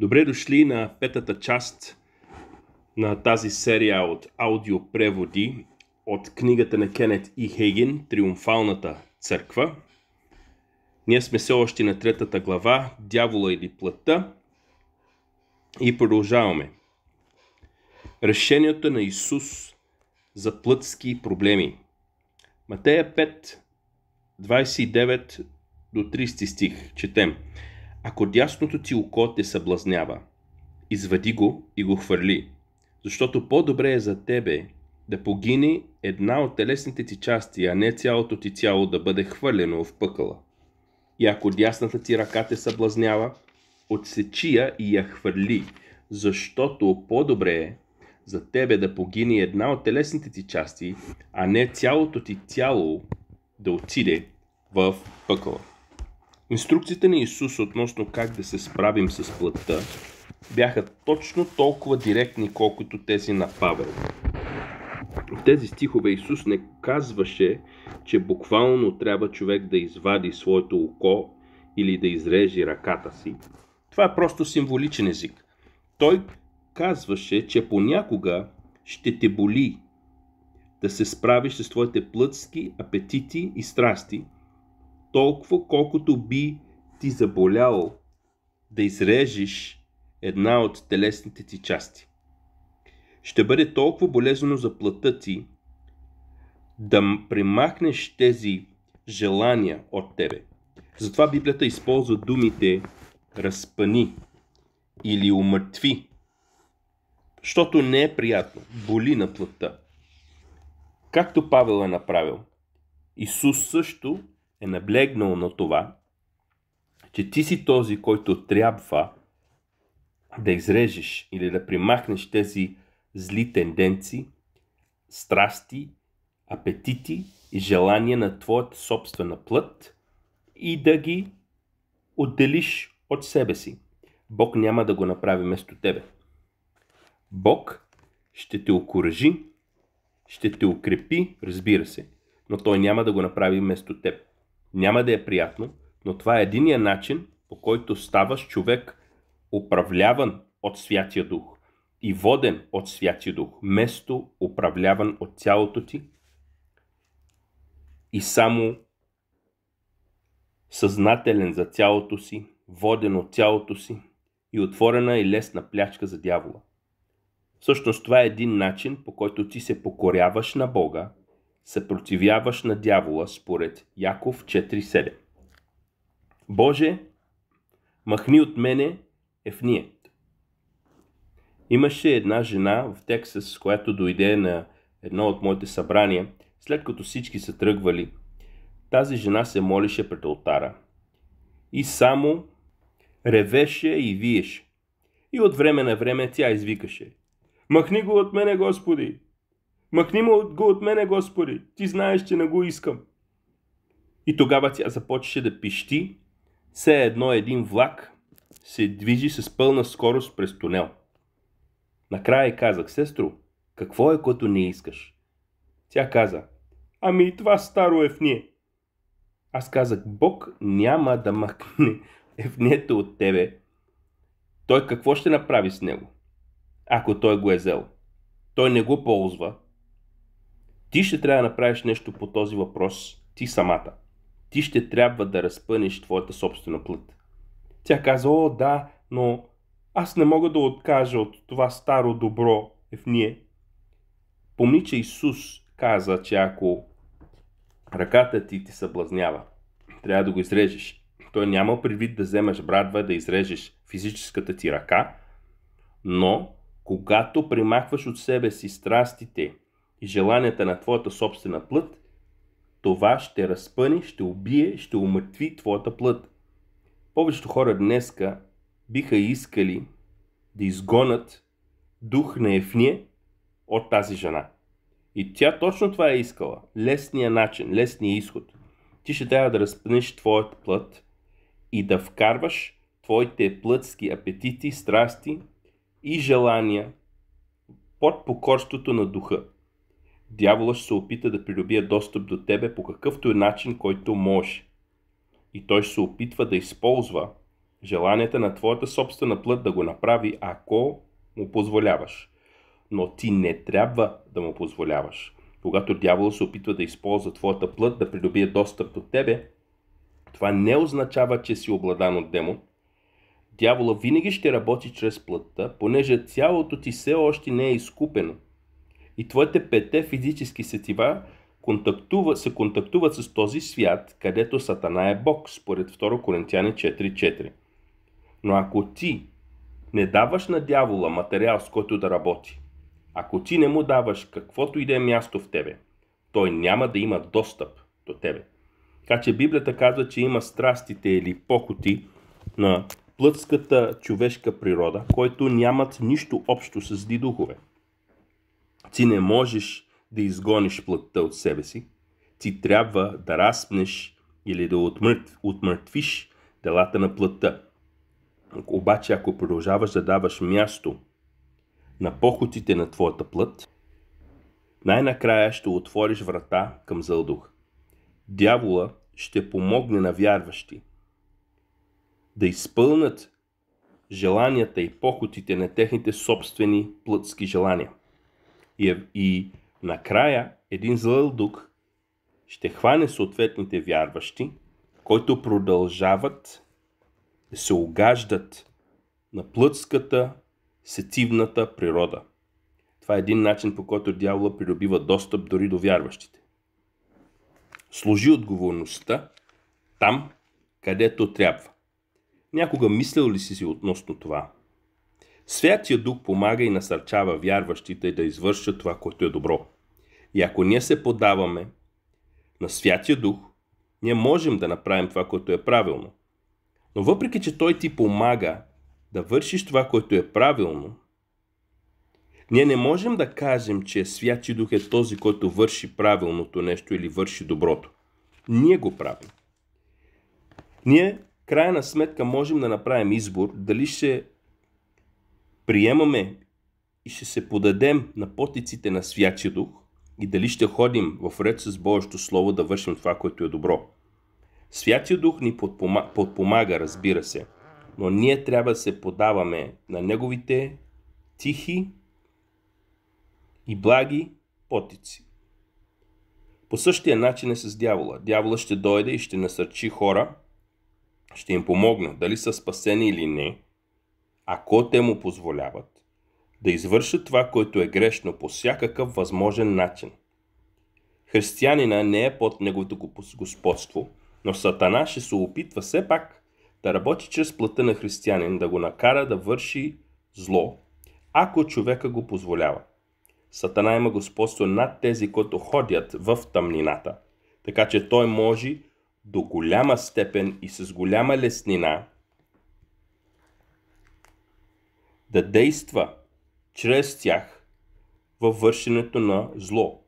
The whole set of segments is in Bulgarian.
Добре дошли на петата част на тази серия от аудиопреводи от книгата на Кенет И. Хейгин «Триумфалната църква». Ние сме все още на третата глава «Дявола или плътта» и продължаваме. Решението на Исус за плътски проблеми. Матея 5, 29 до 30 стих. Четем. Ако дясното ти око те съблазнява, извади го и го хвърли, защото по-добре е за тебе да погине една от телесните ти части, а не цялото ти тяло да бъде хвърлено в пъкъла. И ако дясната ти ръка те съблазнява, отсечи я и я хвърли, защото по-добре е за тебе да погине една от телесните ти части, а не цялото ти тяло да отиде в пъкъла. Инструкциите на Исус относно как да се справим с плътта бяха точно толкова директни, колкото тези на Павел. В тези стихове Исус не казваше, че буквално трябва човек да извади своето око или да изрежи ръката си. Това е просто символичен език. Той казваше, че понякога ще те боли да се справиш с твоите плътски апетити и страсти – толкова колкото би ти заболяло да изрежеш една от телесните ти части. Ще бъде толкова болезнено за плътта ти да примахнеш тези желания от тебе. Затова Библията използва думите разпани или умъртви, защото не е приятно, боли на плътта. Както Павел е направил, Исус също е наблегнал на това, че ти си този, който трябва да изрежеш или да примахнеш тези зли тенденции, страсти, апетити и желания на твоята собствена плът и да ги отделиш от себе си. Бог няма да го направи вместо тебе. Бог ще те окоръжи, ще те укрепи, разбира се, но Той няма да го направи вместо теб. Няма да е приятно, но това е единия начин, по който ставаш човек управляван от Святия Дух и воден от Святия Дух, место управляван от цялото ти и само съзнателен за цялото си, воден от цялото си и отворена и лесна плячка за дявола. Всъщност това е един начин, по който ти се покоряваш на Бога съпротивяваш на дявола според Яков 4.7. Боже, махни от мене Евният. Имаше една жена в Тексас, която дойде на едно от моите събрания, след като всички са тръгвали. Тази жена се молише пред алтара. И само ревеше и виеше. И от време на време тя извикаше. Махни го от мене, Господи! Махни му го от мене, Господи, ти знаеш, че не го искам. И тогава тя започваше да пищи, все едно един влак се движи с пълна скорост през тунел. Накрая и казах, сестро, какво е, което не искаш? Тя каза, ами и това старо ние. Аз казах, Бог няма да махне Евнието от тебе. Той какво ще направи с него, ако той го е взел? Той не го ползва, ти ще трябва да направиш нещо по този въпрос, ти самата. Ти ще трябва да разпънеш твоята собствена плът. Тя каза, о да, но аз не мога да откажа от това старо добро в ние. Помни, че Исус каза, че ако ръката ти ти съблазнява, трябва да го изрежеш. Той няма предвид да вземеш брадва да изрежеш физическата ти ръка, но когато примахваш от себе си страстите, и желанията на твоята собствена плът, това ще разпъни, ще убие, ще умъртви твоята плът. Повечето хора днеска биха искали да изгонат дух на ефния от тази жена. И тя точно това е искала. Лесния начин, лесния изход. Ти ще трябва да разпънеш твоят плът и да вкарваш твоите плътски апетити, страсти и желания под покорството на духа. Дявола ще се опита да придобие достъп до тебе по какъвто е начин, който може. И той ще се опитва да използва желанията на твоята собствена плът да го направи, ако му позволяваш. Но ти не трябва да му позволяваш. Когато дяволът се опитва да използва твоята плът да придобие достъп до тебе, това не означава, че си обладан от демон. Дявола винаги ще работи чрез плътта, понеже цялото ти все още не е изкупено – и твоите пете физически сетива контактува, се контактуват с този свят, където Сатана е Бог, според 2 Коринтияни 4.4. Но ако ти не даваш на дявола материал, с който да работи, ако ти не му даваш каквото и да е място в тебе, той няма да има достъп до тебе. Така че Библията казва, че има страстите или покоти на плътската човешка природа, който нямат нищо общо с дидухове. духове. Ти не можеш да изгониш плътта от себе си. Ти трябва да разпнеш или да отмъртвиш делата на плътта. Обаче, ако продължаваш да даваш място на похотите на твоята плът, най-накрая ще отвориш врата към зъл дух. Дявола ще помогне на вярващи да изпълнат желанията и похотите на техните собствени плътски желания. И, е, и накрая един зъл дух ще хване съответните вярващи, които продължават да се огаждат на плътската, сетивната природа. Това е един начин по който дявола придобива достъп дори до вярващите. Служи отговорността там, където трябва. Някога мислял ли си си относно това? Святия Дух помага и насърчава вярващите да извършат това, което е добро. И ако ние се подаваме на Святия Дух, ние можем да направим това, което е правилно. Но въпреки, че Той ти помага да вършиш това, което е правилно, ние не можем да кажем, че Святия Дух е този, който върши правилното нещо или върши доброто. Ние го правим. Ние, крайна сметка, можем да направим избор дали ще приемаме и ще се подадем на потиците на Святия Дух и дали ще ходим в ред с Божието Слово да вършим това, което е добро. Святия Дух ни подпомага, подпомага, разбира се, но ние трябва да се подаваме на Неговите тихи и благи потици. По същия начин е с дявола. Дявола ще дойде и ще насърчи хора, ще им помогне, дали са спасени или не – ако те му позволяват, да извърши това, което е грешно по всякакъв възможен начин. Християнина не е под неговото господство, но Сатана ще се опитва все пак да работи чрез плътта на християнин, да го накара да върши зло, ако човека го позволява. Сатана има господство над тези, които ходят в тъмнината, така че той може до голяма степен и с голяма леснина да действа чрез тях във вършенето на зло.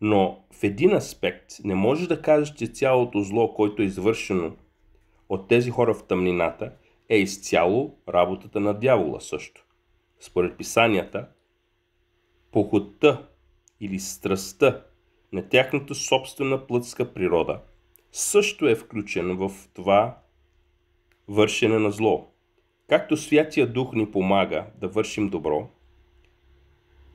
Но в един аспект не може да кажеш, че цялото зло, което е извършено от тези хора в тъмнината, е изцяло работата на дявола също. Според писанията, похотта или страстта на тяхната собствена плътска природа също е включена в това вършене на зло. Както Святия Дух ни помага да вършим добро,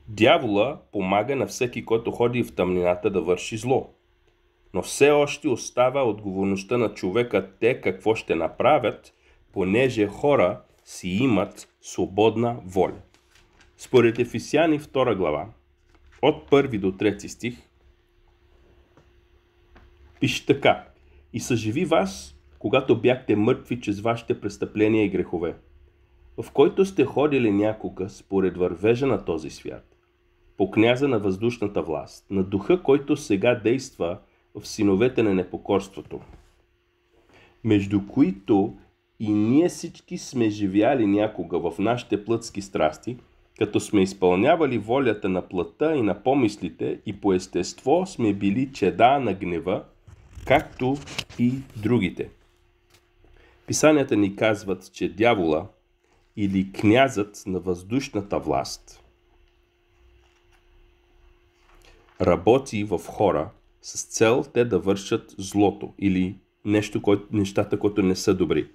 дявола помага на всеки, който ходи в тъмнината да върши зло. Но все още остава отговорността на човека те какво ще направят, понеже хора си имат свободна воля. Според Ефисяни 2 глава, от 1 до 3 стих, пише така. И съживи вас когато бяхте мъртви чрез вашите престъпления и грехове, в който сте ходили някога според вървежа на този свят, по княза на въздушната власт, на духа, който сега действа в синовете на непокорството, между които и ние всички сме живяли някога в нашите плътски страсти, като сме изпълнявали волята на плътта и на помислите и по естество сме били чеда на гнева, както и другите – Писанията ни казват, че дявола или князът на въздушната власт работи в хора с цел те да вършат злото или нещо, кое, нещата, които не са добри.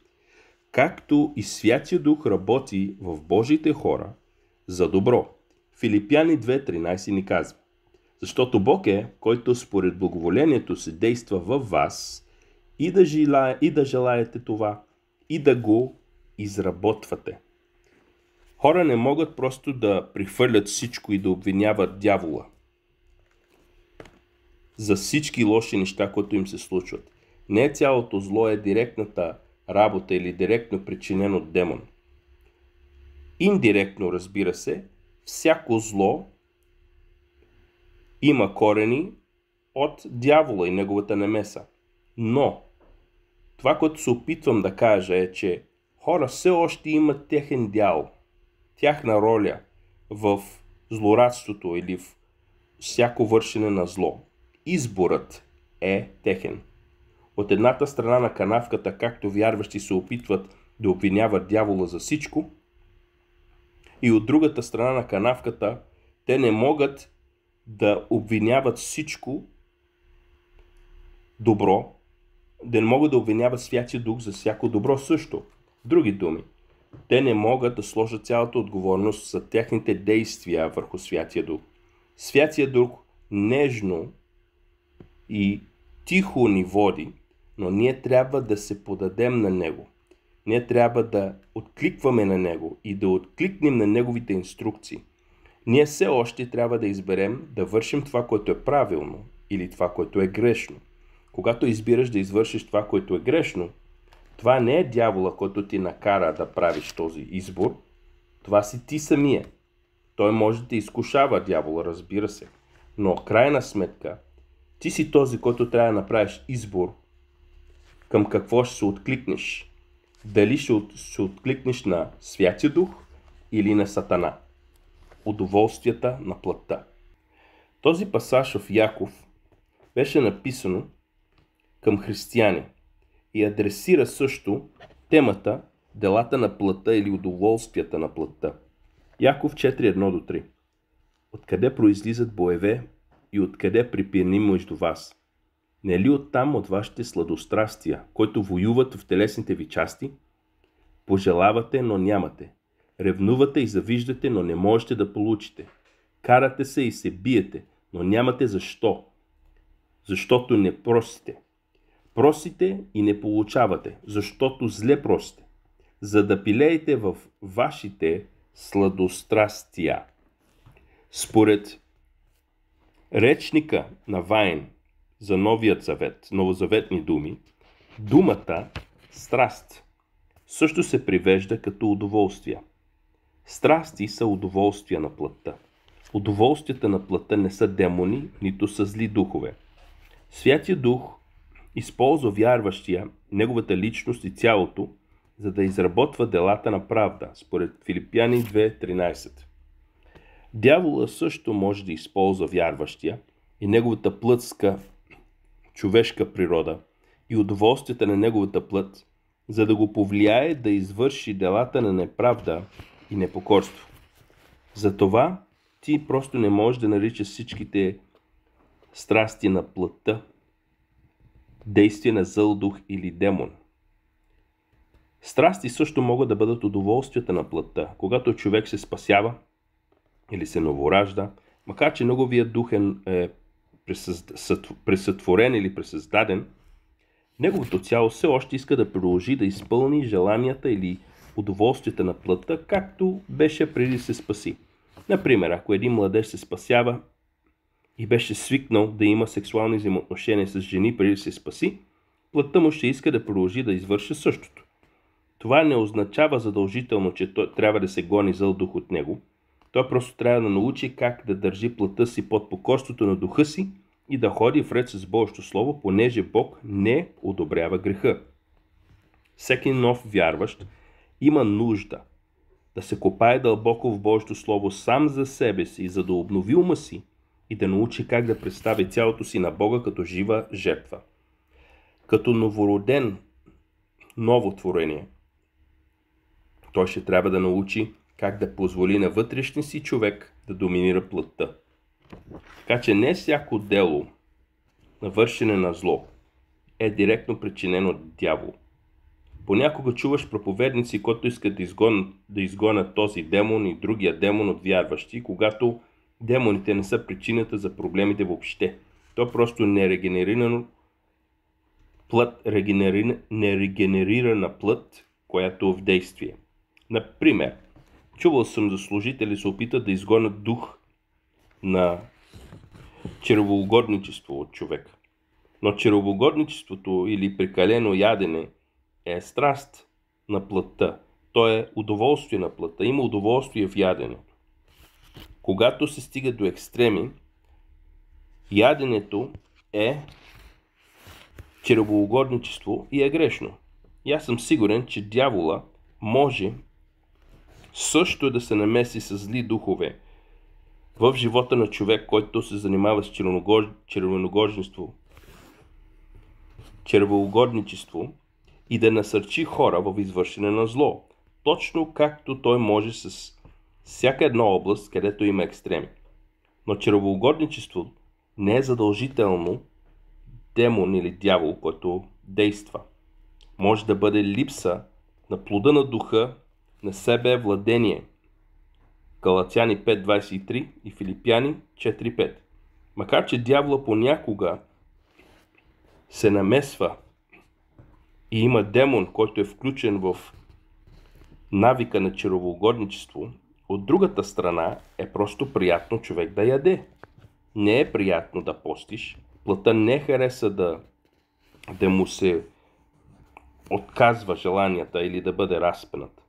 Както и Святия Дух работи в Божите хора за добро. Филипяни 2.13 ни казва Защото Бог е, който според благоволението си действа в вас и да, желая, и да желаете това, и да го изработвате. Хора не могат просто да прихвърлят всичко и да обвиняват дявола за всички лоши неща, които им се случват. Не цялото зло е директната работа или директно причинен от демон. Индиректно, разбира се, всяко зло има корени от дявола и неговата намеса. Но това, което се опитвам да кажа е, че хора все още имат техен дял, тяхна роля в злорадството или в всяко вършене на зло. Изборът е техен. От едната страна на канавката, както вярващи се опитват да обвиняват дявола за всичко, и от другата страна на канавката, те не могат да обвиняват всичко добро да не могат да обвиняват Святия Дух за всяко добро също. Други думи, те не могат да сложат цялата отговорност за техните действия върху Святия Дух. Святия Дух нежно и тихо ни води, но ние трябва да се подадем на Него. Ние трябва да откликваме на Него и да откликнем на Неговите инструкции. Ние все още трябва да изберем да вършим това, което е правилно или това, което е грешно. Когато избираш да извършиш това, което е грешно, това не е дявола, който ти накара да правиш този избор. Това си ти самия. Той може да те изкушава дявола, разбира се. Но крайна сметка, ти си този, който трябва да направиш избор към какво ще се откликнеш. Дали ще, от, ще откликнеш на Святия Дух или на Сатана. Удоволствията на плътта. Този пасаж в Яков беше написано към християни и адресира също темата делата на плътта или удоволствията на плътта. Яков 4.1-3 Откъде произлизат боеве и откъде припирни между вас? Не ли оттам от вашите сладострастия, които воюват в телесните ви части? Пожелавате, но нямате. Ревнувате и завиждате, но не можете да получите. Карате се и се биете, но нямате защо. Защото не просите. Просите и не получавате, защото зле просите, за да пилеете в вашите сладострастия. Според речника на Вайн за Новият завет, новозаветни думи, думата страст също се привежда като удоволствие. Страсти са удоволствия на плътта. Удоволствията на плътта не са демони, нито са зли духове. Святия дух Използва вярващия, неговата личност и цялото, за да изработва делата на правда, според Филипяни 2.13. Дявола също може да използва вярващия и неговата плътска човешка природа и удоволствията на неговата плът, за да го повлияе да извърши делата на неправда и непокорство. Затова ти просто не можеш да наричаш всичките страсти на плътта действие на зъл дух или демон. Страсти също могат да бъдат удоволствията на плътта, когато човек се спасява или се новоражда, макар че неговия дух е, е пресътворен или пресъздаден, неговото цяло все още иска да продължи да изпълни желанията или удоволствията на плътта, както беше преди да се спаси. Например, ако един младеж се спасява и беше свикнал да има сексуални взаимоотношения с жени преди да се спаси, плътта му ще иска да продължи да извърши същото. Това не означава задължително, че той трябва да се гони зъл дух от него. Той просто трябва да научи как да държи плътта си под покорството на духа си и да ходи вред с Божието Слово, понеже Бог не одобрява греха. Всеки нов вярващ има нужда да се копае дълбоко в Божието Слово сам за себе си, за да обнови ума си и да научи как да представи цялото си на Бога като жива жертва. Като новороден ново творение, той ще трябва да научи как да позволи на вътрешния си човек да доминира плътта. Така че не всяко дело на вършене на зло е директно причинено от дявол. Понякога чуваш проповедници, които искат да изгонят, да изгонят този демон и другия демон от вярващи, когато Демоните не са причината за проблемите въобще. То просто е нерегенерирано плът, нерегенерирана плът, която е в действие. Например, чувал съм за служители се опитат да изгонят дух на червоугодничество от човек. Но червоугодничеството или прекалено ядене е страст на плътта. То е удоволствие на плътта. Има удоволствие в ядене. Когато се стига до екстреми, яденето е черебоугодничество и е грешно. И аз съм сигурен, че дявола може също да се намеси с зли духове в живота на човек, който се занимава с червеногож... червоугодничество и да насърчи хора в извършене на зло, точно както той може с всяка една област, където има екстреми. Но червоугодничество не е задължително демон или дявол, който действа. Може да бъде липса на плода на духа, на себе владение. Калатяни 5.23 и Филипяни 4.5. Макар, че дявола понякога се намесва и има демон, който е включен в навика на червоугодничество, от другата страна е просто приятно човек да яде. Не е приятно да постиш. Плата не хареса да, да му се отказва желанията или да бъде разпенат.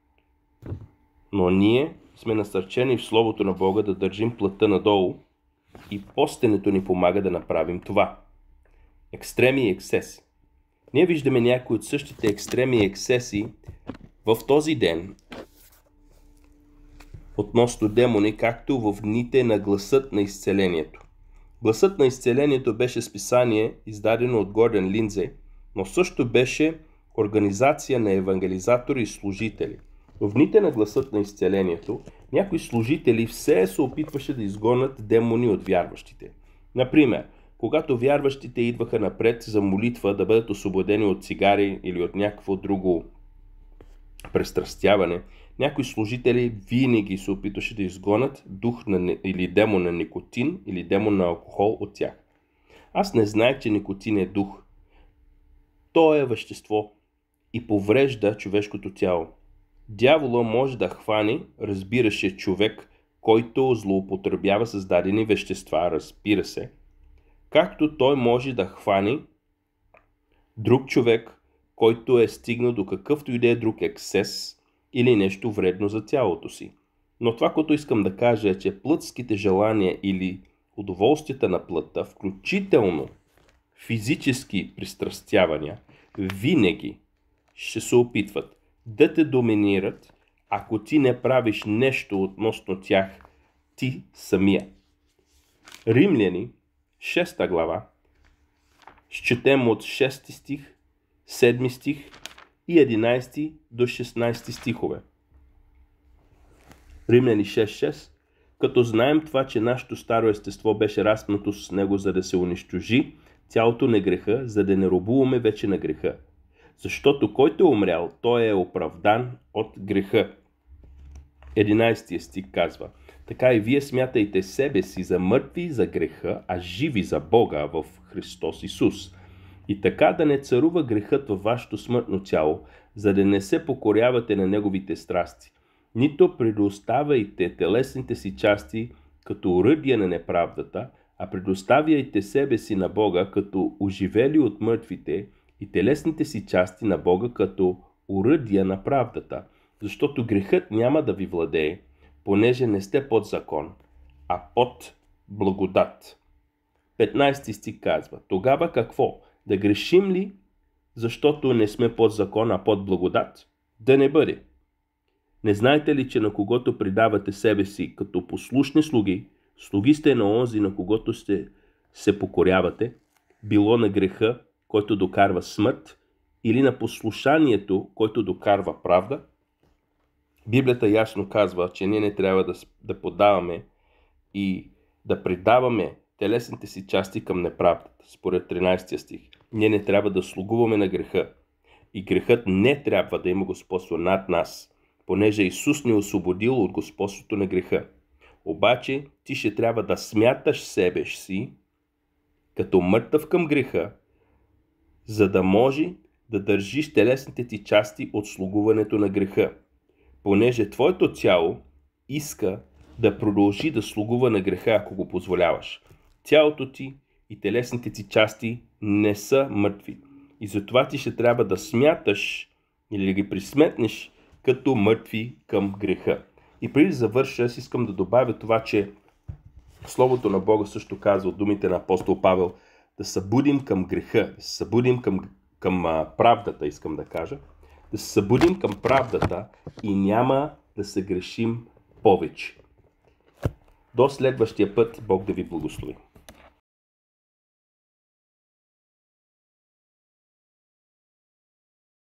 Но ние сме насърчени в Словото на Бога да държим плата надолу и постенето ни помага да направим това. Екстреми и ексеси. Ние виждаме някои от същите екстреми и ексеси в този ден относно демони, както в дните на гласът на изцелението. Гласът на изцелението беше списание, издадено от Горден Линдзе, но също беше организация на евангелизатори и служители. В дните на гласът на изцелението, някои служители все се опитваше да изгонят демони от вярващите. Например, когато вярващите идваха напред за молитва да бъдат освободени от цигари или от някакво друго престрастяване, някои служители винаги се опитваше да изгонят дух на, или демон на никотин или демон на алкохол от тях. Аз не знае, че никотин е дух. То е вещество и поврежда човешкото тяло. Дявола може да хване, разбираше човек, който злоупотребява с дадени вещества, разбира се, както той може да хвани. друг човек, който е стигнал до какъвто и да е друг ексес, или нещо вредно за тялото си. Но това, което искам да кажа е, че плътските желания или удоволствията на плътта, включително физически пристрастявания, винаги ще се опитват да те доминират, ако ти не правиш нещо относно тях ти самия. Римляни, 6 глава, счетем от 6 стих, 7 стих и 11 до 16 стихове. Римляни 6.6 Като знаем това, че нашето старо естество беше разпнато с него, за да се унищожи цялото на греха, за да не робуваме вече на греха. Защото който е умрял, той е оправдан от греха. 11 стих казва Така и вие смятайте себе си за мъртви за греха, а живи за Бога в Христос Исус. И така да не царува грехът във вашето смъртно тяло, за да не се покорявате на неговите страсти. Нито предоставяйте телесните си части като уръдия на неправдата, а предоставяйте себе си на Бога като оживели от мъртвите и телесните си части на Бога като уръдия на правдата, защото грехът няма да ви владее, понеже не сте под закон, а под благодат. 15 стих казва, тогава какво? Да грешим ли, защото не сме под закон, а под благодат? Да не бъде. Не знаете ли, че на когото придавате себе си като послушни слуги, слуги сте на онзи, на когото сте се покорявате, било на греха, който докарва смърт, или на послушанието, който докарва правда? Библията ясно казва, че ние не трябва да, да подаваме и да предаваме телесните си части към неправдата, според 13 стих ние не трябва да слугуваме на греха. И грехът не трябва да има господство над нас, понеже Исус ни е освободил от господството на греха. Обаче ти ще трябва да смяташ себе си като мъртъв към греха, за да може да държиш телесните ти части от слугуването на греха, понеже твоето тяло иска да продължи да слугува на греха, ако го позволяваш. Тялото ти и телесните ти части не са мъртви. И затова ти ще трябва да смяташ или да ги присметнеш като мъртви към греха. И преди да завърша, аз искам да добавя това, че Словото на Бога също казва от думите на апостол Павел да събудим към греха, да се събудим към, към а, правдата, искам да кажа. Да се събудим към правдата и няма да се грешим повече. До следващия път Бог да ви благослови.